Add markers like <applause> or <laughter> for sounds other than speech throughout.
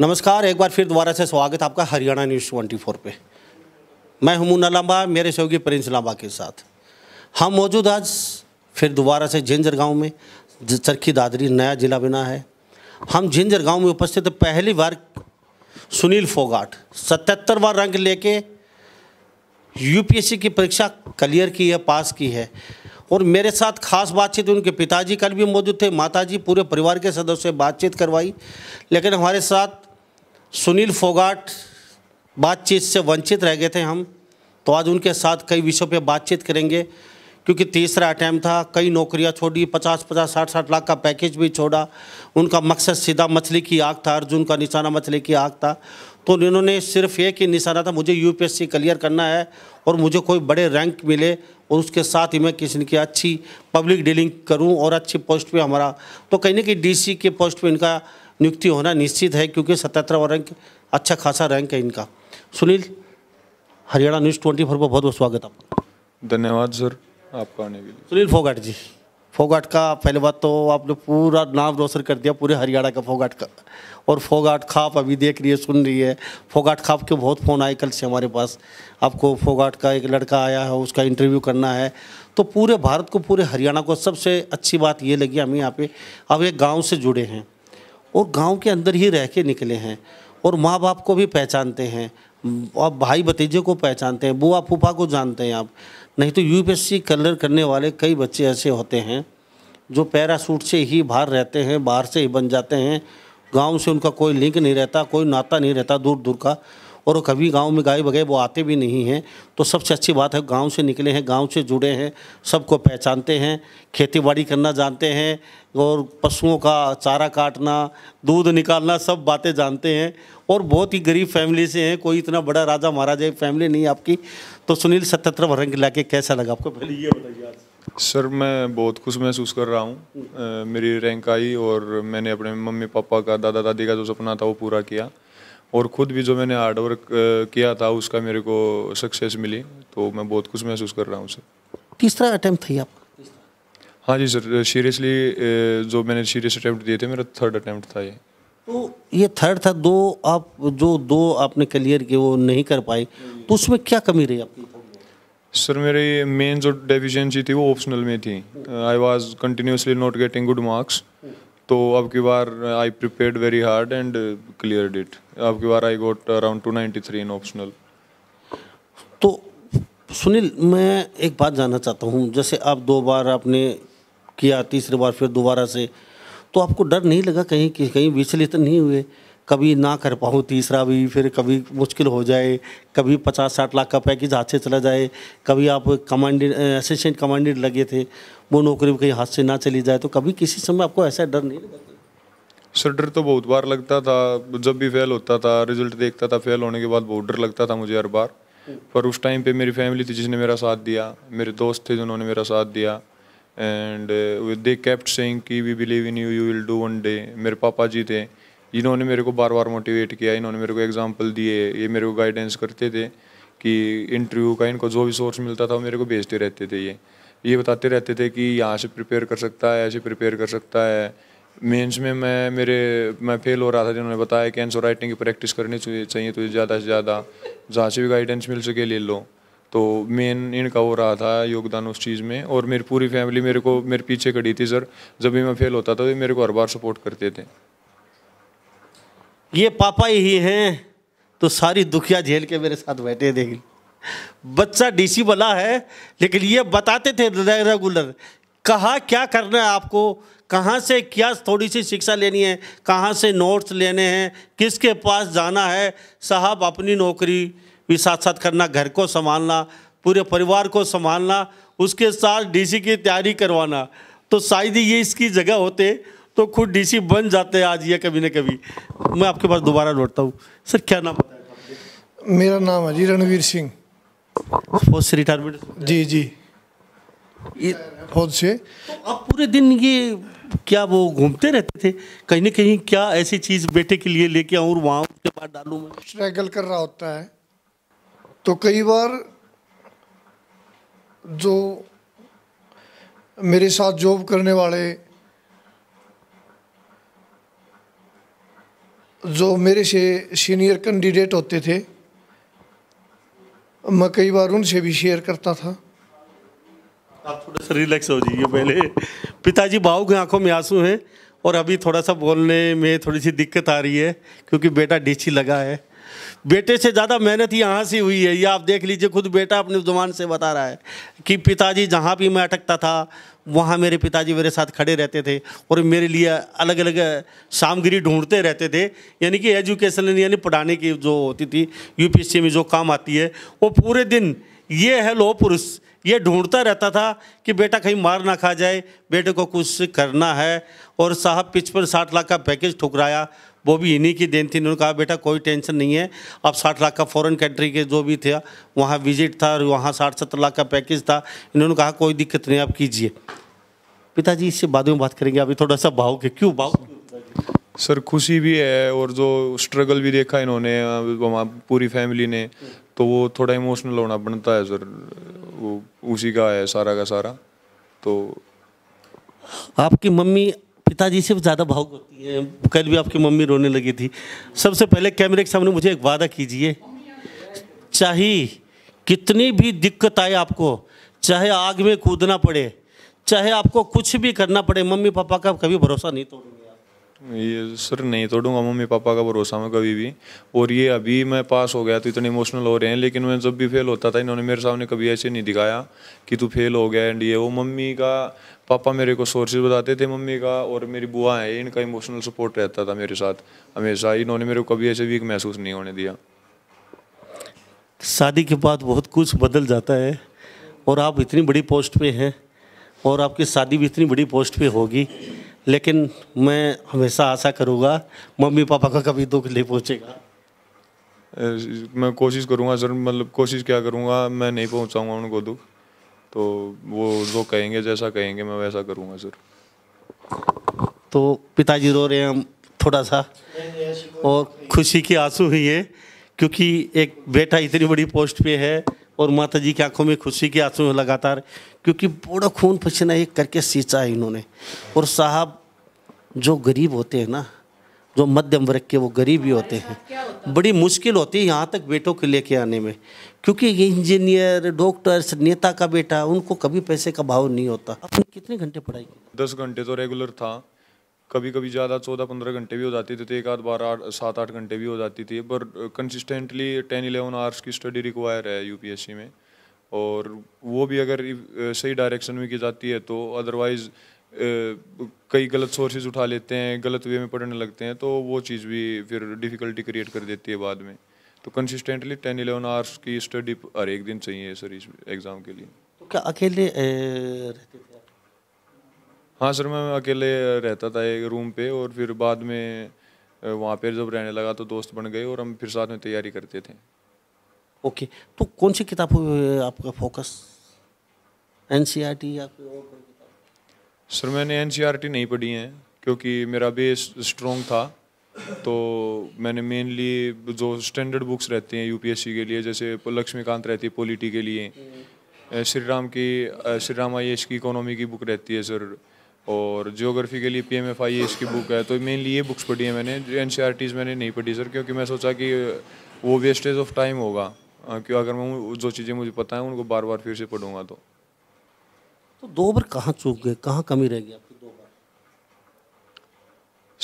नमस्कार एक बार फिर दोबारा से स्वागत आपका हरियाणा न्यूज़ ट्वेंटी फोर पर मैं हमून लांबा मेरे सहयोगी प्रिंस लांबा के साथ हम मौजूद आज फिर दोबारा से झिंझर गांव में चरखी दादरी नया जिला बना है हम झिंझर गांव में उपस्थित पहली बार सुनील फोगाट सतहत्तर बार रंग लेके यूपीएससी की परीक्षा क्लियर की है पास की है और मेरे साथ खास बातचीत उनके पिताजी कल भी मौजूद थे माताजी पूरे परिवार के सदस्य बातचीत करवाई लेकिन हमारे साथ सुनील फोगाट बातचीत से वंचित रह गए थे हम तो आज उनके साथ कई विषयों पे बातचीत करेंगे क्योंकि तीसरा अटैम्प था कई नौकरियां छोड़ी पचास पचास साठ साठ लाख का पैकेज भी छोड़ा उनका मकसद सीधा मछली की आग था अर्जुन का निशाना मछली की आग था तो इन्होंने सिर्फ एक ही निशाना था मुझे यूपीएससी क्लियर करना है और मुझे कोई बड़े रैंक मिले और उसके साथ ही मैं किसी की अच्छी पब्लिक डीलिंग करूं और अच्छी पोस्ट पे हमारा तो कहीं ना कहीं डी के पोस्ट पे इनका नियुक्ति होना निश्चित है क्योंकि सतहत्तरवा रैंक अच्छा खासा रैंक है इनका Sunil Haryana news twenty four पर बहुत बहुत स्वागत आपका धन्यवाद सर आपका आने के लिए सुनील फोगाट जी फोगाट का पहले बात तो आपने पूरा नाम रोशन कर दिया पूरे हरियाणा का फोगाट का और फोगाट खाप अभी देख रही है सुन रही है फोगाट खाप के बहुत फ़ोन आए कल से हमारे पास आपको फोगाट का एक लड़का आया है उसका इंटरव्यू करना है तो पूरे भारत को पूरे हरियाणा को सबसे अच्छी बात ये लगी हमें यहाँ पे अब एक गाँव से जुड़े हैं और गांव के अंदर ही रह के निकले हैं और माँ बाप को भी पहचानते हैं आप भाई भतीजे को पहचानते हैं बुआ फूफा को जानते हैं आप नहीं तो यूपीएससी कलर करने वाले कई बच्चे ऐसे होते हैं जो पैरासूट से ही बाहर रहते हैं बाहर से ही बन जाते हैं गांव से उनका कोई लिंक नहीं रहता कोई नाता नहीं रहता दूर दूर का और वो कभी गांव में गाय बगैर वो आते भी नहीं हैं तो सबसे अच्छी बात है गांव से निकले हैं गांव से जुड़े हैं सबको पहचानते हैं खेतीबाड़ी करना जानते हैं और पशुओं का चारा काटना दूध निकालना सब बातें जानते हैं और बहुत ही गरीब फैमिली से हैं कोई इतना बड़ा राजा महाराजा फैमिली नहीं आपकी तो सुनील सतत्र भरंग इलाके कैसा लगा आपको पहले ये बताइए सर मैं बहुत खुश महसूस कर रहा हूँ मेरी रैंक आई और मैंने अपने मम्मी पापा का दादा दादी का जो सपना था वो पूरा किया और ख़ुद भी जो मैंने हार्डवर्क किया था उसका मेरे को सक्सेस मिली तो मैं बहुत कुछ महसूस कर रहा हूँ सर तीसरा अटैम्प्ट थी आप हाँ जी सर सीरियसली जो मैंने सीरियस अटैम्प्ट दिए थे मेरा थर्ड अटैम्प्ट था ये तो ये थर्ड था दो आप जो दो आपने क्लियर किए वो नहीं कर पाए तो उसमें क्या कमी रही आपकी सर मेरी मेन जो डेफिशिएंसी थी वो ऑप्शनल में थी I was continuously not getting good marks तो अब की बार I prepared very hard and clear it की बार I got around two ninety three in optional तो सुनील मैं एक बात जानना चाहता हूँ जैसे आप दो बार आपने किया तीसरी बार फिर दोबारा से तो आपको डर नहीं लगा कहीं कि कहीं विचलित नहीं हुए कभी ना कर पाऊँ तीसरा भी फिर कभी मुश्किल हो जाए कभी पचास साठ लाख का पैकेज हाथ से चला जाए कभी आप कमांडेंट असिस्टेंट कमांडेंट लगे थे वो नौकरी कहीं हाथ से ना चली जाए तो कभी किसी समय आपको ऐसा डर नहीं लगा सर डर तो बहुत बार लगता था जब भी फेल होता था रिजल्ट देखता था फेल होने के बाद बहुत डर लगता था मुझे हर बार पर उस टाइम पे मेरी फैमिली थी जिसने मेरा साथ दिया मेरे दोस्त थे जिन्होंने मेरा साथ दिया एंड दे कैप्ट सेइंग कि we believe in you you will do one day मेरे पापा जी थे इन्होंने मेरे को बार बार मोटिवेट किया इन्होंने मेरे को एग्जाम्पल दिए ये मेरे को गाइडेंस करते थे कि इंटरव्यू का इनको जो भी सोर्स मिलता था वो मेरे को भेजते रहते थे ये ये बताते रहते थे कि यहाँ से प्रिपेयर कर सकता है ऐसे प्रिपेयर कर सकता है मेंस में मैं मेरे मैं फेल हो रहा था जिन्होंने बताया कि आंसर राइटिंग की प्रैक्टिस करनी चाहिए तुझे ज़्यादा से ज़्यादा जहाँ से भी गाइडेंस मिल सके ले लो तो मेन इनका हो रहा था योगदान उस चीज़ में और मेरी पूरी फैमिली मेरे को मेरे पीछे खड़ी थी सर जब भी मैं फेल होता था तो मेरे को हर बार सपोर्ट करते थे ये पापा ही हैं तो सारी दुखिया झेल के मेरे साथ बैठे देख बच्चा डीसी बना है लेकिन ये बताते थे रेगुलर कहा क्या करना है आपको कहाँ से क्या थोड़ी सी शिक्षा लेनी है कहाँ से नोट्स लेने हैं किसके पास जाना है साहब अपनी नौकरी भी साथ साथ करना घर को संभालना पूरे परिवार को संभालना उसके साथ डीसी की तैयारी करवाना तो शायद ये इसकी जगह होते तो खुद डीसी बन जाते आज ये कभी ना कभी मैं आपके पास दोबारा लौटता हूँ सर क्या नाम मेरा नाम है जी रणवीर सिंह से रिटायरमेंट जी जी ये फौज से तो आप पूरे दिन ये क्या वो घूमते रहते थे कहीं ना कहीं क्या ऐसी चीज़ बेटे के लिए लेके आऊँ और वहाँ उसके बाद डालू मैं स्ट्रगल कर रहा होता है तो कई बार जो मेरे साथ जॉब करने वाले जो मेरे से सीनियर कैंडिडेट होते थे मैं कई बार उनसे भी शेयर करता था आप थोड़ा सा रिलैक्स हो जाइए पहले पिताजी भाव की आंखों में आंसू हैं और अभी थोड़ा सा बोलने में थोड़ी सी दिक्कत आ रही है क्योंकि बेटा डीची लगा है बेटे से ज़्यादा मेहनत यहाँ से हुई है ये आप देख लीजिए खुद बेटा अपनी जुबान से बता रहा है कि पिताजी जहाँ भी मैं अटकता था वहाँ मेरे पिताजी मेरे साथ खड़े रहते थे और मेरे लिए अलग अलग सामग्री ढूंढते रहते थे यानी कि एजुकेशन यानी पढ़ाने की जो होती थी यूपीएससी में जो काम आती है वो पूरे दिन ये है लोह पुरुष ये ढूंढता रहता था कि बेटा कहीं मार ना खा जाए बेटे को कुछ करना है और साहब पिचपन साठ लाख का पैकेज ठुकराया वो भी इन्हीं की देन थी उन्होंने कहा बेटा कोई टेंशन नहीं है अब साठ लाख का फॉरेन कंट्री के जो भी थे वहाँ विजिट था और वहाँ साठ सत्तर लाख का पैकेज था इन्होंने कहा कोई दिक्कत नहीं आप कीजिए पिताजी इससे बाद में बात करेंगे अभी थोड़ा सा भाव के क्यों भाव सर खुशी भी है और जो स्ट्रगल भी देखा इन्होंने पूरी फैमिली ने तो वो थोड़ा इमोशनल होना बनता है सर वो उसी का है सारा का सारा तो आपकी मम्मी पिताजी से ज़्यादा भावुक होती है कल भी आपकी मम्मी रोने लगी थी सबसे पहले कैमरे के सामने मुझे एक वादा कीजिए चाहे कितनी भी दिक्कत आए आपको चाहे आग में कूदना पड़े चाहे आपको कुछ भी करना पड़े मम्मी पापा का कभी भरोसा नहीं तोड़ना ये सर नहीं तोड़ूंगा मम्मी पापा का भरोसा मैं कभी भी और ये अभी मैं पास हो गया तो इतने इमोशनल हो रहे हैं लेकिन मैं जब भी फेल होता था इन्होंने मेरे सामने कभी ऐसे नहीं दिखाया कि तू फेल हो गया एंड ये वो मम्मी का पापा मेरे को सोर्सेज बताते थे मम्मी का और मेरी बुआ है इनका इमोशनल सपोर्ट रहता था मेरे साथ हमेशा इन्होंने मेरे को कभी ऐसे वीक महसूस नहीं होने दिया शादी के बाद बहुत कुछ बदल जाता है और आप इतनी बड़ी पोस्ट पे हैं और आपकी शादी भी इतनी बड़ी पोस्ट पे होगी लेकिन मैं हमेशा आशा करूँगा मम्मी पापा का कभी दुख नहीं पहुँचेगा मैं कोशिश करूँगा सर मतलब कोशिश क्या करूँगा मैं नहीं पहुँचाऊँगा उनको दुख तो वो जो कहेंगे जैसा कहेंगे मैं वैसा करूँगा सर तो पिताजी रो रहे हैं हम थोड़ा सा और खुशी के आंसू ही है क्योंकि एक बेटा इतनी बड़ी पोस्ट पे है और माता जी की आंखों में खुशी के आंसू लगातार क्योंकि बड़ा खून पसीना एक करके सींचा है इन्होंने और साहब जो गरीब होते हैं ना जो मध्यम वर्ग के वो गरीब ही होते हैं बड़ी मुश्किल होती है यहाँ तक बेटों को लेके आने में क्योंकि ये इंजीनियर डॉक्टर्स नेता का बेटा उनको कभी पैसे का भाव नहीं होता आपने कितने घंटे पढ़ाई की दस घंटे तो रेगुलर था कभी कभी ज़्यादा चौदह पंद्रह घंटे भी हो जाते थे तो एक आध बारह आठ सात आठ घंटे भी हो जाती थी पर कंसिस्टेंटली टेन इलेवन आवर्स की स्टडी रिक्वायर है यूपीएससी में और वो भी अगर सही डायरेक्शन में की जाती है तो अदरवाइज़ कई गलत सोर्सेज उठा लेते हैं गलत वे में पढ़ने लगते हैं तो वो चीज़ भी फिर डिफ़िकल्टी क्रिएट कर देती है बाद में तो कंसिस्टेंटली टेन इलेवन आवर्स की स्टडी हर एक दिन चाहिए सर इस एग्ज़ाम के लिए तो क्या अकेले रहते हाँ सर मैं अकेले रहता था एक रूम पे और फिर बाद में वहाँ पर जब रहने लगा तो दोस्त बन गए और हम फिर साथ में तैयारी करते थे ओके तो कौन सी किताब आपका focus N C R T या सर मैंने एन सी आर टी नहीं पढ़ी है क्योंकि मेरा बेस स्ट्रॉन्ग था तो मैंने मेनली जो स्टैंडर्ड बुक्स रहती हैं यूपीएससी के लिए जैसे लक्ष्मीकांत रहती है पॉलिटी के लिए श्री राम की श्री राम आई की इकोनॉमी की बुक रहती है सर और जियोग्राफी के लिए P M F I S की बुक है तो मेनली ये बुक्स पढ़ी है मैंने एन सी आर टीज़ मैंने नहीं पढ़ी सर क्योंकि मैं सोचा कि वो वेस्टेज ऑफ टाइम होगा हाँ, क्यों अगर मैं जो चीज़ें मुझे पता है उनको बार बार फिर से पढ़ूंगा तो तो दो बार कहाँ चूक गए कहाँ कमी रह गई आपकी दो बार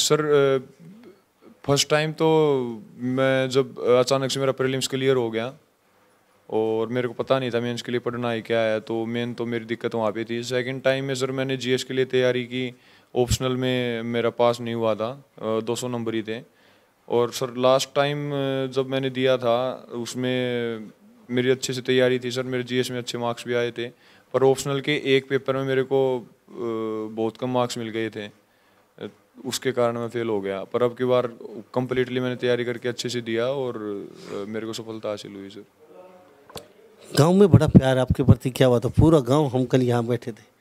सर फर्स्ट टाइम तो मैं जब अचानक से मेरा प्रीलिम्स क्लियर हो गया और मेरे को पता नहीं था मेंस के लिए पढ़ना है क्या है तो मेन तो मेरी दिक्कत वहाँ पे थी सेकंड टाइम में सर मैंने जीएस के लिए तैयारी की ऑप्शनल में मेरा पास नहीं हुआ था दो सौ नंबर ही थे और सर लास्ट टाइम जब मैंने दिया था उसमें मेरी अच्छे से तैयारी थी सर मेरे जीएस में अच्छे मार्क्स भी आए थे पर ऑप्शनल के एक पेपर में मेरे को बहुत कम मार्क्स मिल गए थे उसके कारण मैं फेल हो गया पर अब की बार कंप्लीटली मैंने तैयारी करके अच्छे से दिया और मेरे को सफलता हासिल हुई सर गांव में बड़ा प्यार आपके प्रति क्या हुआ था पूरा गांव हम कल यहाँ बैठे थे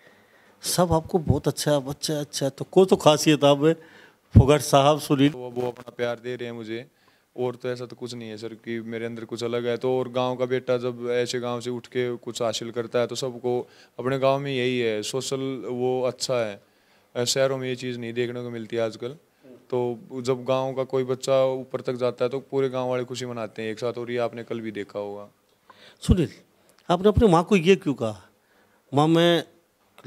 सब आपको बहुत अच्छा बच्चा अच्छा तो कोई तो खासियत आप फुगर साहब सुनील वो वो अपना प्यार दे रहे हैं मुझे और तो ऐसा तो कुछ नहीं है सर कि मेरे अंदर कुछ अलग है तो और गांव का बेटा जब ऐसे गांव से उठ के कुछ हासिल करता है तो सबको अपने गांव में यही है सोशल वो अच्छा है शहरों में ये चीज़ नहीं देखने को मिलती है आजकल तो जब गांव का कोई बच्चा ऊपर तक जाता है तो पूरे गांव वाले खुशी मनाते हैं एक साथ और ये आपने कल भी देखा होगा सुनील आपने अपनी माँ को ये क्यों कहा माँ मैं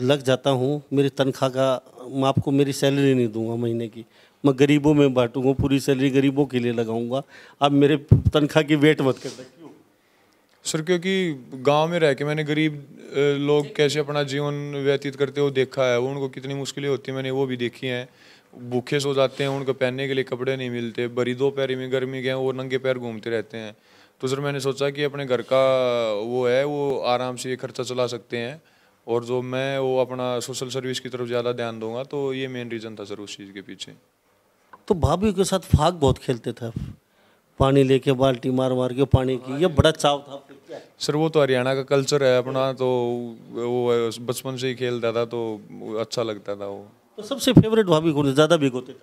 लग जाता हूँ मेरी तनख्वाह का मैं आपको मेरी सैलरी नहीं दूंगा महीने की मैं गरीबों में बांटूंगा पूरी सैलरी गरीबों के लिए लगाऊंगा आप मेरे तनख्वाह की वेट मत कर क्यों सर क्योंकि गांव में रह के मैंने गरीब लोग कैसे अपना जीवन व्यतीत करते हुए देखा है उनको कितनी मुश्किलें होती हैं मैंने वो भी देखी हैं भूखे सो जाते हैं उनको पहनने के लिए कपड़े नहीं मिलते बरी दो पैर में गर्मी के वो नंगे पैर घूमते रहते हैं तो सर मैंने सोचा कि अपने घर का वो है वो आराम से ये खर्चा चला सकते हैं और जो मैं वो अपना सोशल सर्विस की तरफ ज़्यादा ध्यान दूंगा तो ये मेन रीज़न था सर उस चीज़ के पीछे तो भाभी के साथ फाग बहुत खेलते थे पानी लेके बाल्टी मार मार के पानी की ये बड़ा चाव था सर वो तो हरियाणा का कल्चर है अपना तो वो बचपन से ही खेलता था तो अच्छा लगता था वो तो सबसे फेवरेट भाभी कौन ज़्यादा भी होते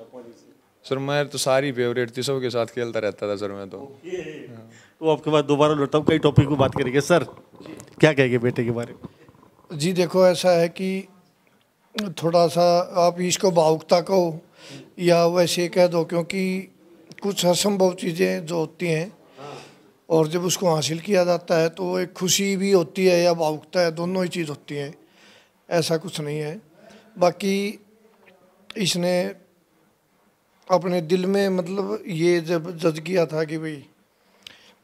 सर मैं तो सारी फेवरेट थी सबके साथ खेलता रहता था सर मैं तो तो आपके बाद दोबारा लौटता हूँ कई टॉपिक पर बात करेंगे सर क्या कहेंगे बेटे के बारे में जी देखो ऐसा है कि थोड़ा सा आप इसको भावुकता कहो या वैसे कह दो क्योंकि कुछ असंभव चीज़ें जो होती हैं और जब उसको हासिल किया जाता है तो एक खुशी भी होती है या भावुकता है दोनों ही चीज़ होती हैं ऐसा कुछ नहीं है बाकी इसने अपने दिल में मतलब ये जब जज किया था कि भाई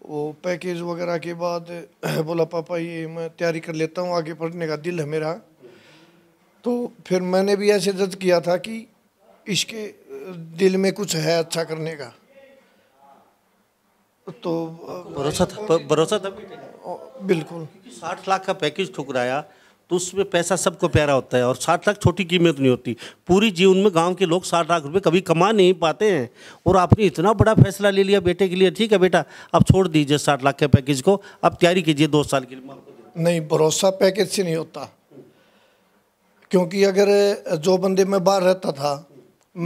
वो पैकेज वगैरह के बाद <clears throat> बोला पापा ये मैं तैयारी कर लेता हूँ आगे पढ़ने का दिल है मेरा तो फिर मैंने भी ऐसे जज किया था कि इसके दिल में कुछ है अच्छा करने का तो भरोसा था भरोसा था बिल्कुल साठ लाख का पैकेज ठुकराया तो उसमें पैसा सबको प्यारा होता है और साठ लाख छोटी कीमत नहीं होती पूरी जीवन में गांव के लोग साठ लाख रुपए कभी कमा नहीं पाते हैं और आपने इतना बड़ा फैसला ले लिया बेटे के लिए ठीक है बेटा अब छोड़ दीजिए साठ लाख के पैकेज को अब तैयारी कीजिए दो साल के लिए नहीं भरोसा पैकेज से नहीं होता क्योंकि अगर जो बंदे मैं बाहर रहता था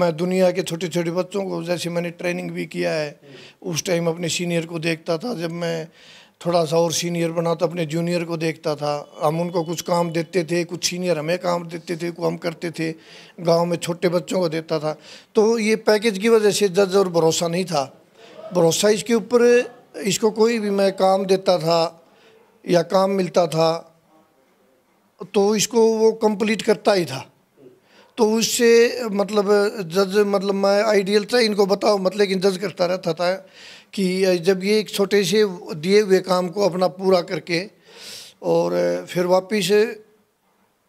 मैं दुनिया के छोटे छोटे बच्चों को जैसे मैंने ट्रेनिंग भी किया है उस टाइम अपने सीनियर को देखता था जब मैं थोड़ा सा और सीनियर बना तो अपने जूनियर को देखता था हम उनको कुछ काम देते थे कुछ सीनियर हमें काम देते थे कुछ हम करते थे गांव में छोटे बच्चों को देता था तो ये पैकेज की वजह से जज और भरोसा नहीं था भरोसा इसके ऊपर इसको कोई भी मैं काम देता था या काम मिलता था तो इसको वो कंप्लीट करता ही था तो उससे मतलब जज मतलब मैं आइडियल था इनको बताओ मतलब लेकिन जज करता रहता था कि जब ये एक छोटे से दिए हुए काम को अपना पूरा करके और फिर वापस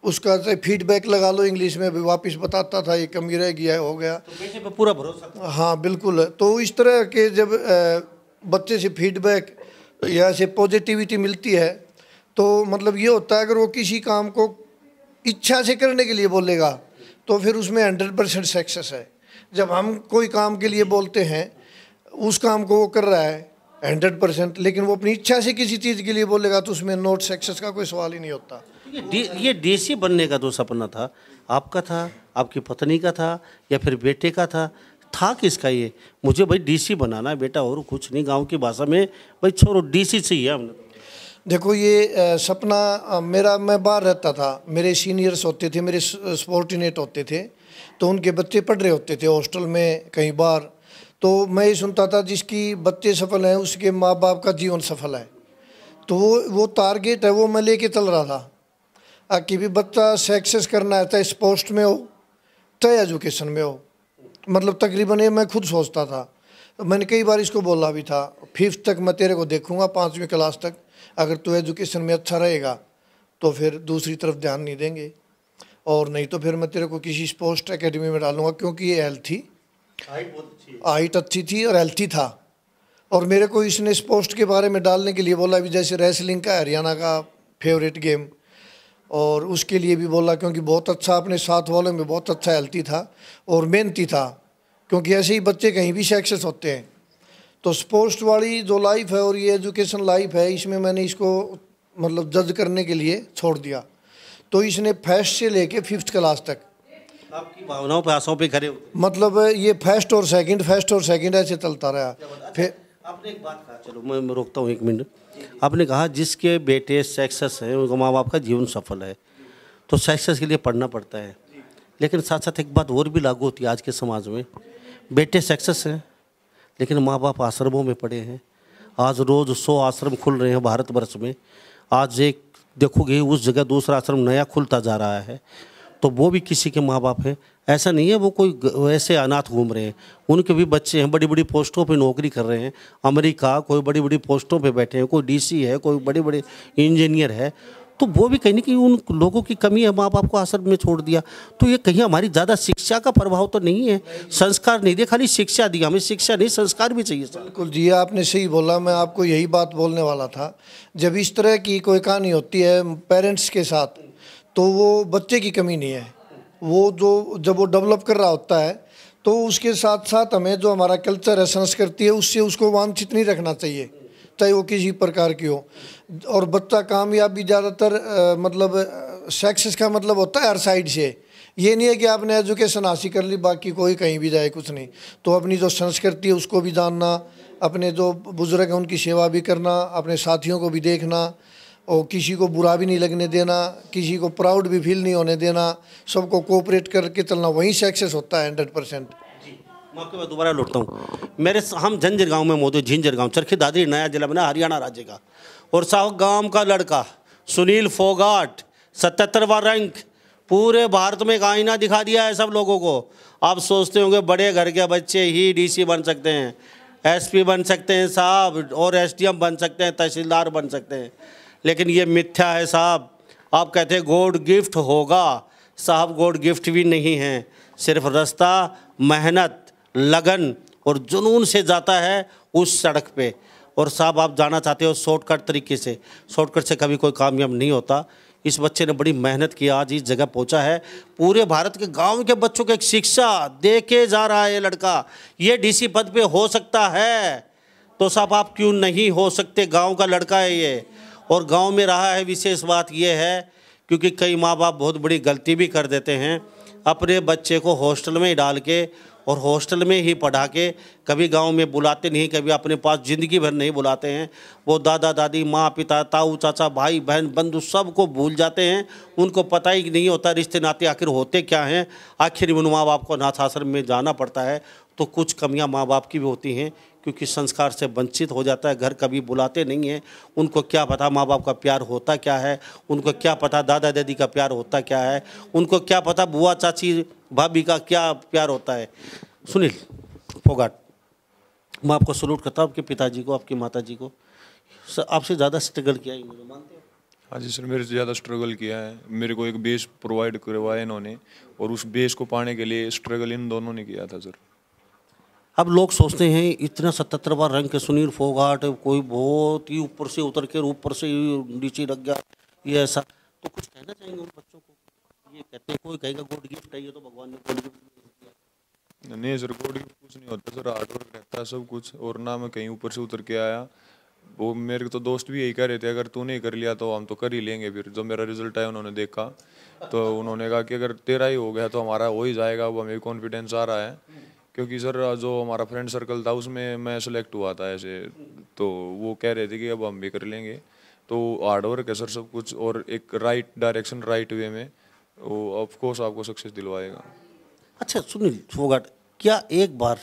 उसका फीडबैक लगा लो इंग्लिश में भी वापस बताता था ये कमी रह गया हो गया तो पे पूरा भरोसा हाँ बिल्कुल तो इस तरह के जब बच्चे से फीडबैक या ऐसे पॉजिटिविटी मिलती है तो मतलब ये होता है अगर वो किसी काम को इच्छा से करने के लिए बोलेगा तो फिर उसमें हंड्रेड परसेंट सक्सेस है जब हम कोई काम के लिए बोलते हैं उस काम को वो कर रहा है हंड्रेड परसेंट लेकिन वो अपनी इच्छा से किसी चीज़ के लिए बोलेगा तो उसमें नोट सक्सेस का कोई सवाल ही नहीं होता ये डी डीसी बनने का जो तो सपना था आपका था आपकी पत्नी का था या फिर बेटे का था था किसका ये मुझे भाई डीसी बनाना है बेटा और कुछ नहीं गांव की भाषा में भाई छोड़ो डीसी चाहिए हमने देखो ये सपना मेरा मैं बाहर रहता था मेरे सीनियर्स होते थे मेरे स्पोर्टिनेट होते थे तो उनके बच्चे पढ़ रहे होते थे हॉस्टल में कहीं बार तो मैं ये सुनता था जिसकी बच्चे सफल हैं उसके माँ बाप का जीवन सफल है तो वो वो टारगेट है वो मैं लेके चल रहा था कि भी बच्चा सक्सेस करना है चाहे स्पोर्ट्स में हो चाहे एजुकेशन में हो मतलब तकरीबन ये मैं खुद सोचता था मैंने कई बार इसको बोला भी था फिफ्थ तक मैं तेरे को देखूँगा पाँचवीं क्लास तक अगर तू एजुकेशन में अच्छा रहेगा तो फिर दूसरी तरफ ध्यान नहीं देंगे और नहीं तो फिर मैं तेरे को किसी स्पोर्ट्स अकेडमी में डालूंगा क्योंकि ये हेल्थी थी हाइट अच्छी थी और हेल्थी था और मेरे को इसने इस पोस्ट के बारे में डालने के लिए बोला अभी जैसे रेसलिंग का हरियाणा का फेवरेट गेम और उसके लिए भी बोला क्योंकि बहुत अच्छा अपने साथ वालों में बहुत अच्छा हेल्थी था और मेहनती था क्योंकि ऐसे ही बच्चे कहीं भी सक्सेस होते हैं तो स्पोर्ट्स वाली जो लाइफ है और ये एजुकेशन लाइफ है इसमें मैंने इसको मतलब जज करने के लिए छोड़ दिया तो इसने फर्स्ट से लेके फिफ्थ क्लास तक आपकी भावनाओं पर आशाओं पे खड़े मतलब ये फर्स्ट और सेकंड फर्स्ट और सेकंड ऐसे चलता रहा फिर अच्छा, आपने एक बात कहा चलो मैं, मैं रोकता हूँ एक मिनट आपने कहा जिसके बेटे सक्सेस हैं उनका माँ बाप का जीवन सफल है तो सक्सेस के लिए पढ़ना पड़ता है लेकिन साथ साथ एक बात और भी लागू होती है आज के समाज में बेटे सक्सेस हैं लेकिन माँ बाप आश्रमों में पड़े हैं आज रोज़ सौ आश्रम खुल रहे हैं भारतवर्ष में आज एक देखोगे उस जगह दूसरा आश्रम नया खुलता जा रहा है तो वो भी किसी के माँ बाप हैं ऐसा नहीं है वो कोई ऐसे अनाथ घूम रहे हैं उनके भी बच्चे हैं बड़ी बड़ी पोस्टों पे नौकरी कर रहे हैं अमेरिका कोई बड़ी बड़ी पोस्टों पे बैठे हैं कोई डीसी है कोई बड़े बड़े इंजीनियर है तो वो भी कहीं ना कहीं उन लोगों की कमी है माँ बाप को आश्रम में छोड़ दिया तो ये कहीं हमारी ज़्यादा शिक्षा का प्रभाव तो नहीं है संस्कार नहीं दिया खाली शिक्षा दिया हमें शिक्षा नहीं संस्कार भी चाहिए बिल्कुल जी आपने सही बोला मैं आपको यही बात बोलने वाला था जब इस तरह की कोई कहानी होती है पेरेंट्स के साथ तो वो बच्चे की कमी नहीं है वो जो जब वो डेवलप कर रहा होता है तो उसके साथ साथ हमें जो हमारा कल्चर है संस्कृति है उससे उसको वांछित नहीं रखना चाहिए चाहे वो किसी प्रकार की हो और बच्चा कामयाब भी ज़्यादातर मतलब सेक्स का मतलब होता है हर साइड से ये नहीं है कि आपने एजुकेशन हासिल कर ली बाकी कोई कहीं भी जाए कुछ नहीं तो अपनी जो संस्कृति है उसको भी जानना अपने जो बुज़ुर्ग हैं उनकी सेवा भी करना अपने साथियों को भी देखना और किसी को बुरा भी नहीं लगने देना किसी को प्राउड भी फील नहीं होने देना सबको कोऑपरेट करके चलना वहीं से एक्सेस होता है हंड्रेड परसेंट मौके आपके दोबारा लौटता हूँ मेरे हम झंझर गाँव में मौजूद झिंझर गाँव चरखी दादरी नया जिला बना हरियाणा राज्य का और साहु गांव का लड़का सुनील फोगाट सतहत्तरवा रैंक पूरे भारत में एक आईना दिखा दिया है सब लोगों को आप सोचते होंगे बड़े घर के बच्चे ही डीसी बन सकते हैं एसपी बन सकते हैं साहब और एसडीएम बन सकते हैं तहसीलदार बन सकते हैं लेकिन ये मिथ्या है साहब आप कहते गोड गिफ्ट होगा साहब गोड गिफ्ट भी नहीं है सिर्फ रास्ता मेहनत लगन और जुनून से जाता है उस सड़क पे और साहब आप जाना चाहते हो शॉर्टकट तरीके से शॉर्टकट से कभी कोई कामयाब नहीं होता इस बच्चे ने बड़ी मेहनत की आज इस जगह पहुंचा है पूरे भारत के गांव के बच्चों को एक शिक्षा दे के जा रहा है ये लड़का ये डीसी पद पे हो सकता है तो साहब आप क्यों नहीं हो सकते गांव का लड़का है ये और गांव में रहा है विशेष बात यह है क्योंकि कई माँ बाप बहुत बड़ी गलती भी कर देते हैं अपने बच्चे को हॉस्टल में ही डाल के और हॉस्टल में ही पढ़ा के कभी गांव में बुलाते नहीं कभी अपने पास ज़िंदगी भर नहीं बुलाते हैं वो दादा दादी माँ पिता ताऊ चाचा भाई बहन बंधु सबको भूल जाते हैं उनको पता ही नहीं होता रिश्ते नाते आखिर होते क्या हैं आखिर उन माँ बाप को अनाथ आश्रम में जाना पड़ता है तो कुछ कमियाँ माँ बाप की भी होती हैं क्योंकि संस्कार से वंचित हो जाता है घर कभी बुलाते नहीं हैं उनको क्या पता माँ बाप का प्यार होता क्या है उनको क्या पता दादा दादी का प्यार होता क्या है उनको क्या पता बुआ चाची भाभी का क्या प्यार होता है सुनील फोगाट मैं आपको सलूट करता हूँ आपके पिताजी को आपकी माता जी को आपसे ज़्यादा स्ट्रगल किया है हाँ जी सर मेरे से ज़्यादा स्ट्रगल किया है मेरे को एक बेस प्रोवाइड करवाया इन्होंने और उस बेस को पाने के लिए स्ट्रगल इन दोनों ने किया था सर अब लोग सोचते हैं इतना सतहत्तर बार रंग के सुनील फोगाट कोई बहुत ही ऊपर से उतर के ऊपर से नीचे रख गया ये ऐसा तो कुछ कहना चाहेंगे उन बच्चों को ये कहते हैं कोई कहेगा गुड गिफ्ट है ये तो भगवान ने गुड गिफ्ट नहीं सर गोड गिफ्ट कुछ नहीं होता सर हार्ड वर्क रहता है सब कुछ और ना मैं कहीं ऊपर से उतर के आया वो मेरे तो दोस्त भी यही कह रहे थे अगर तूने कर लिया तो हम तो कर ही लेंगे फिर जब मेरा रिजल्ट आया उन्होंने देखा तो उन्होंने कहा कि अगर तेरा ही हो गया तो हमारा हो ही जाएगा वो हमें कॉन्फिडेंस आ रहा है क्योंकि सर जो हमारा फ्रेंड सर्कल था उसमें मैं सेलेक्ट हुआ था ऐसे तो वो कह रहे थे कि अब हम भी कर लेंगे तो हार्डवर्क है सर सब कुछ और एक राइट डायरेक्शन राइट वे में वो ऑफकोर्स आपको सक्सेस दिलवाएगा अच्छा सुनील फोगाट क्या एक बार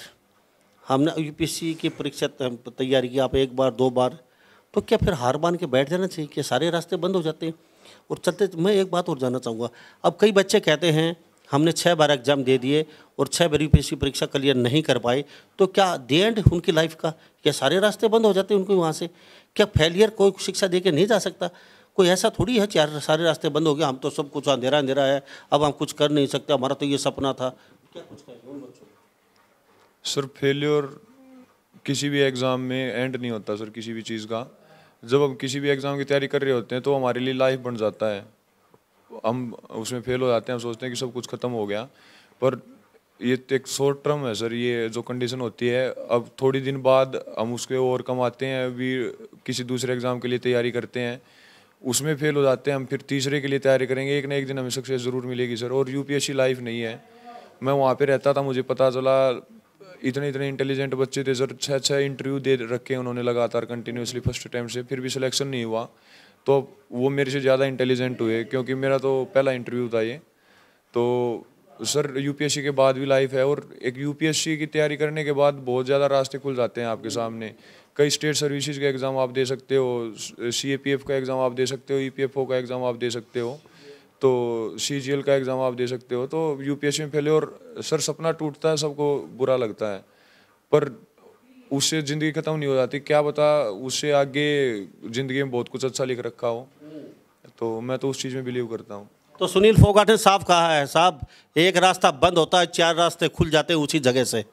हमने यूपीएससी की परीक्षा तैयारी की आप एक बार दो बार तो क्या फिर हार बांध के बैठ जाना चाहिए क्या सारे रास्ते बंद हो जाते हैं और चलते मैं एक बात और जानना चाहूँगा अब कई बच्चे कहते हैं हमने छः बार एग्ज़ाम दे दिए और छः बार पे परीक्षा क्लियर नहीं कर पाए तो क्या दे एंड उनकी लाइफ का क्या सारे रास्ते बंद हो जाते हैं उनको वहाँ से क्या फेलियर कोई शिक्षा दे के नहीं जा सकता कोई ऐसा थोड़ी है चार सारे रास्ते बंद हो गए हम तो सब कुछ अंधेरा अंधेरा है अब हम कुछ कर नहीं सकते हमारा तो ये सपना था क्या कुछ सर फेलियर किसी भी एग्ज़ाम में एंड नहीं होता सर किसी भी चीज़ का जब हम किसी भी एग्ज़ाम की तैयारी कर रहे होते हैं तो हमारे लिए लाइफ बन जाता है हम उसमें फेल हो जाते हैं हम सोचते हैं कि सब कुछ ख़त्म हो गया पर ये तो एक शॉर्ट टर्म है सर ये जो कंडीशन होती है अब थोड़ी दिन बाद हम उसके और आते हैं अभी किसी दूसरे एग्ज़ाम के लिए तैयारी करते हैं उसमें फेल हो जाते हैं हम फिर तीसरे के लिए तैयारी करेंगे एक ना एक दिन हमें सक्सेस ज़रूर मिलेगी सर और यू लाइफ नहीं है मैं वहाँ पर रहता था मुझे पता चला इतने इतने इंटेलिजेंट बच्चे थे सर छः छः इंटरव्यू दे रखे उन्होंने लगातार कंटिन्यूसली फर्स्ट अटैम्प्ट से फिर भी सिलेक्शन नहीं हुआ तो वो मेरे से ज़्यादा इंटेलिजेंट हुए क्योंकि मेरा तो पहला इंटरव्यू था ये तो सर यूपीएससी के बाद भी लाइफ है और एक यूपीएससी की तैयारी करने के बाद बहुत ज़्यादा रास्ते खुल जाते हैं आपके सामने कई स्टेट सर्विसेज का एग्ज़ाम आप दे सकते हो सी का एग्ज़ाम आप दे सकते हो ई e का एग्ज़ाम आप दे सकते हो तो सी का एग्ज़ाम आप दे सकते हो तो यू में फैले और सर सपना टूटता है सबको बुरा लगता है पर उससे ज़िंदगी ख़त्म नहीं हो जाती क्या पता उससे आगे ज़िंदगी में बहुत कुछ अच्छा लिख रखा हो तो मैं तो उस चीज़ में बिलीव करता हूँ तो सुनील फोगाट ने साफ कहा है साहब एक रास्ता बंद होता है चार रास्ते खुल जाते हैं उसी जगह से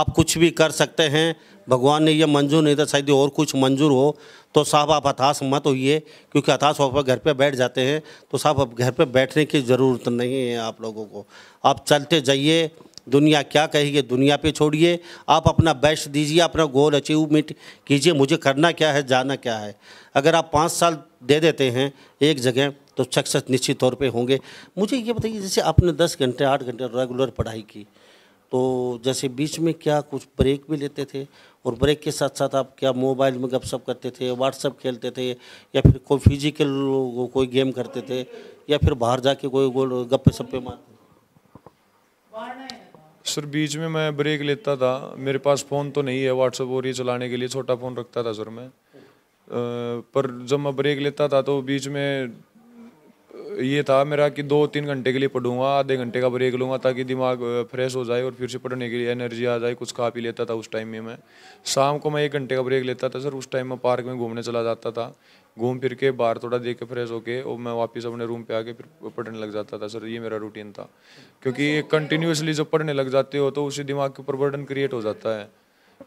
आप कुछ भी कर सकते हैं भगवान ने यह मंजूर नहीं था शायद और कुछ मंजूर हो तो साहब आप हताश मत होइए क्योंकि हताश हो घर पे बैठ जाते हैं तो साहब अब घर पे बैठने की ज़रूरत नहीं है आप लोगों को आप चलते जाइए दुनिया क्या कहेगी दुनिया पे छोड़िए आप अपना बेस्ट दीजिए अपना गोल अचीवमेंट कीजिए मुझे करना क्या है जाना क्या है अगर आप पाँच साल दे देते हैं एक जगह तो सक्सेस निश्चित तौर पे होंगे मुझे ये बताइए जैसे आपने दस घंटे आठ घंटे रेगुलर पढ़ाई की तो जैसे बीच में क्या कुछ ब्रेक भी लेते थे और ब्रेक के साथ साथ आप क्या मोबाइल में गपशप करते थे व्हाट्सअप खेलते थे या फिर कोई फिजिकल कोई गेम करते थे या फिर बाहर जाके कोई गोल गप्पे सप्पे मारते सर बीच में मैं ब्रेक लेता था मेरे पास फ़ोन तो नहीं है व्हाट्सअप और ये चलाने के लिए छोटा फ़ोन रखता था सर मैं पर जब मैं ब्रेक लेता था तो बीच में ये था मेरा कि दो तीन घंटे के लिए पढ़ूंगा आधे घंटे का ब्रेक लूँगा ताकि दिमाग फ्रेश हो जाए और फिर से पढ़ने के लिए एनर्जी आ जाए कुछ खा पी लेता था उस टाइम में मैं शाम को मैं एक घंटे का ब्रेक लेता था सर उस टाइम मैं पार्क में घूमने चला जाता था घूम फिर के बाहर थोड़ा देख के फ्रेश होके और मैं वापस अपने रूम पे आके फिर पढ़ने लग जाता था सर ये मेरा रूटीन था क्योंकि कंटिन्यूसली जब पढ़ने लग जाते हो तो उसी दिमाग के ऊपर बर्डन क्रिएट हो जाता है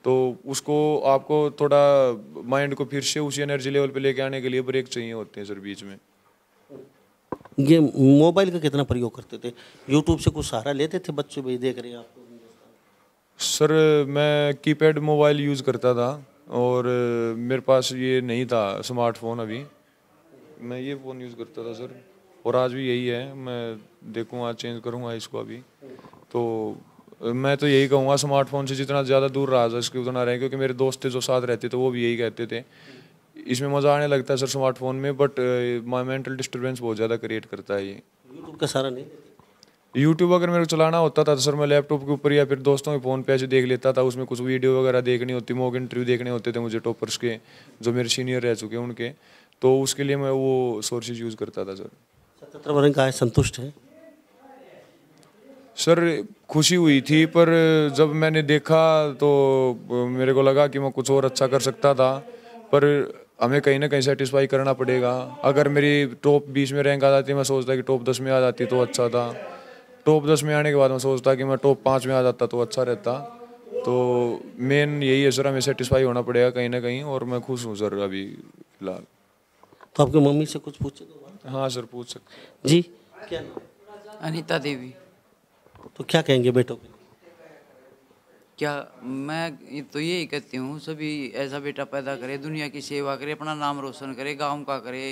तो उसको आपको थोड़ा माइंड को फिर से उसी एनर्जी लेवल पे लेके आने के लिए ब्रेक चाहिए होते हैं सर बीच में ये मोबाइल का कितना प्रयोग करते थे यूट्यूब से कुछ सहारा लेते थे बच्चे भाई देख रहे हैं आपको सर मैं कीपैड मोबाइल यूज़ करता था और मेरे पास ये नहीं था स्मार्टफोन अभी मैं ये फ़ोन यूज़ करता था सर और आज भी यही है मैं देखूँ आज चेंज करूँगा इसको अभी तो मैं तो यही कहूँगा स्मार्टफोन से जितना ज़्यादा दूर रहा था इसके उतना रहे क्योंकि मेरे दोस्त थे जो साथ रहते थे वो भी यही कहते थे इसमें मज़ा आने लगता है सर स्मार्टफोन में बट मेंटल डिस्टर्बेंस बहुत ज़्यादा क्रिएट करता है ये यूट्यूब का सारा नहीं यूट्यूब अगर मेरे को चलाना होता था तो सर मैं लैपटॉप के ऊपर या फिर दोस्तों के फ़ोन पे ऐसे देख लेता था उसमें कुछ वीडियो वगैरह देखनी होती मॉक इंटरव्यू देखने होते थे मुझे टॉपर्स के जो मेरे सीनियर रह चुके हैं उनके तो उसके लिए मैं वो सोर्सेज यूज़ करता था सर का संतुष्ट है सर खुशी हुई थी पर जब मैंने देखा तो मेरे को लगा कि मैं कुछ और अच्छा कर सकता था पर हमें कहीं ना कहीं सेटिस्फाई करना पड़ेगा अगर मेरी टॉप बीस में रैंक आ जाती मैं सोचता कि टॉप दस में आ जाती तो अच्छा था टॉप दस में आने के बाद मैं सोचता कि मैं टॉप पाँच में आ जाता तो अच्छा रहता तो मेन यही है सर हमें सेटिस्फाई होना पड़ेगा कहीं ना कहीं और मैं खुश हूँ सर अभी फिलहाल तो आपकी मम्मी से कुछ पूछे तो हाँ सर पूछ सकते जी क्या अनिता देवी तो क्या कहेंगे बेटों के क्या मैं तो यही कहती हूँ सभी ऐसा बेटा पैदा करे दुनिया की सेवा करे अपना नाम रोशन करे गांव का करे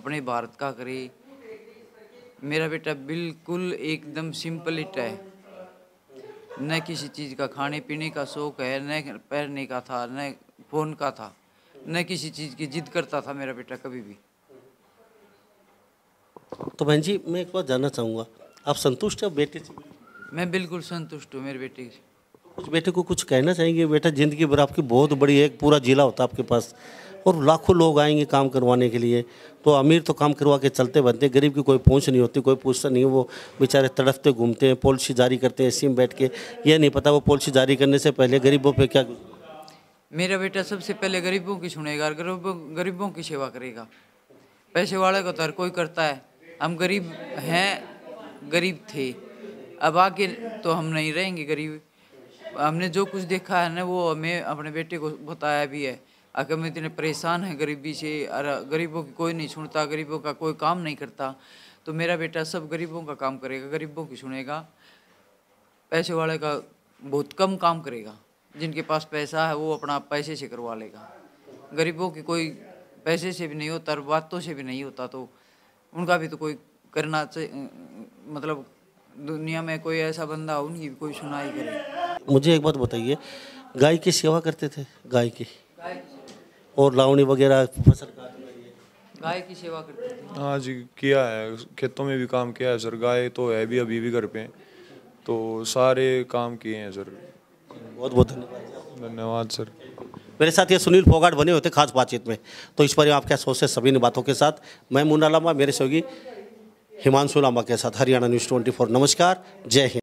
अपने भारत का करे मेरा बेटा बिल्कुल एकदम सिंपल इट है न किसी चीज़ का खाने पीने का शौक है न पहनने का था न फोन का था न किसी चीज़ की जिद करता था मेरा बेटा कभी भी तो बहन जी मैं एक बार जानना चाहूँगा आप संतुष्ट हो बेटे से मैं बिल्कुल संतुष्ट हूँ मेरे बेटे से उस बेटे को कुछ कहना चाहेंगे बेटा ज़िंदगी भर आपकी बहुत बड़ी है पूरा ज़िला होता है आपके पास और लाखों लोग आएंगे काम करवाने के लिए तो अमीर तो काम करवा के चलते बनते गरीब की कोई पहुंच नहीं होती कोई पूछता नहीं वो बेचारे तड़फते घूमते हैं पॉलिसी जारी करते हैं एसी में बैठ के ये नहीं पता वो पॉलिसी जारी करने से पहले गरीबों पर क्या मेरा बेटा सबसे पहले गरीबों की सुनेगा गरीबों गरीबों की सेवा करेगा पैसे वाले को तो हर कोई करता है हम गरीब हैं गरीब थे अब आगे तो हम नहीं रहेंगे गरीब हमने जो कुछ देखा है ना वो हमें अपने बेटे को बताया भी है अगर हम इतने परेशान हैं गरीबी से और गरीबों की कोई नहीं सुनता गरीबों का कोई काम नहीं करता तो मेरा बेटा सब गरीबों का काम करेगा गरीबों की सुनेगा पैसे वाले का बहुत कम काम करेगा जिनके पास पैसा है वो अपना पैसे से करवा लेगा गरीबों की कोई पैसे से भी नहीं होता और बातों से भी नहीं होता तो उनका भी तो कोई करना मतलब दुनिया में कोई ऐसा बंदा हो उनकी भी कोई सुनाई करे मुझे एक बात बताइए गाय की सेवा करते थे गाय की और लावणी वगैरह फसल गाय की सेवा करते थे हाँ जी किया है खेतों में भी काम किया है सर गाय तो है भी अभी भी घर पे तो सारे काम किए हैं सर बहुत बहुत धन्यवाद सर मेरे साथ ये सुनील फोगाट बने होते खास बातचीत में तो इस पर आप क्या सोचते सभी ने बातों के साथ मैं मुन्ना लामा मेरे सहयोगी हिमांशु लामा के साथ हरियाणा न्यूज़ 24 नमस्कार जय हिंद